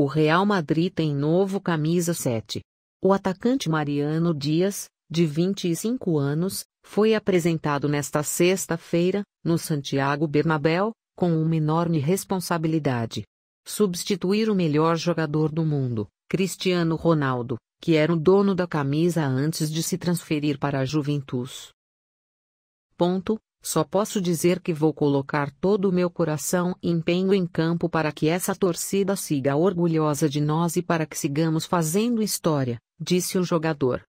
O Real Madrid tem novo camisa 7. O atacante Mariano Dias, de 25 anos, foi apresentado nesta sexta-feira, no Santiago Bernabéu, com uma enorme responsabilidade. Substituir o melhor jogador do mundo, Cristiano Ronaldo, que era o dono da camisa antes de se transferir para a Juventus. Ponto, só posso dizer que vou colocar todo o meu coração e empenho em campo para que essa torcida siga orgulhosa de nós e para que sigamos fazendo história, disse o jogador.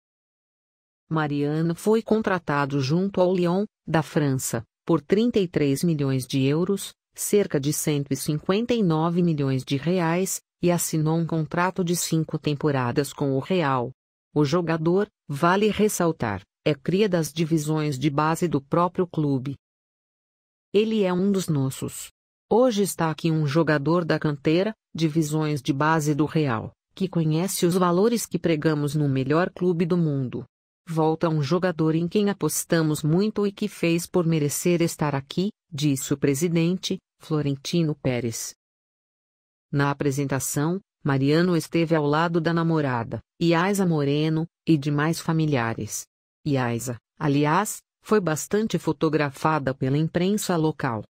Mariano foi contratado junto ao Lyon, da França, por 33 milhões de euros, cerca de 159 milhões de reais, e assinou um contrato de cinco temporadas com o Real. O jogador, vale ressaltar, é cria das divisões de base do próprio clube. Ele é um dos nossos. Hoje está aqui um jogador da canteira, divisões de base do Real, que conhece os valores que pregamos no melhor clube do mundo. Volta um jogador em quem apostamos muito e que fez por merecer estar aqui, disse o presidente, Florentino Pérez. Na apresentação, Mariano esteve ao lado da namorada, Iaiza Moreno, e de mais familiares e Aiza, aliás, foi bastante fotografada pela imprensa local.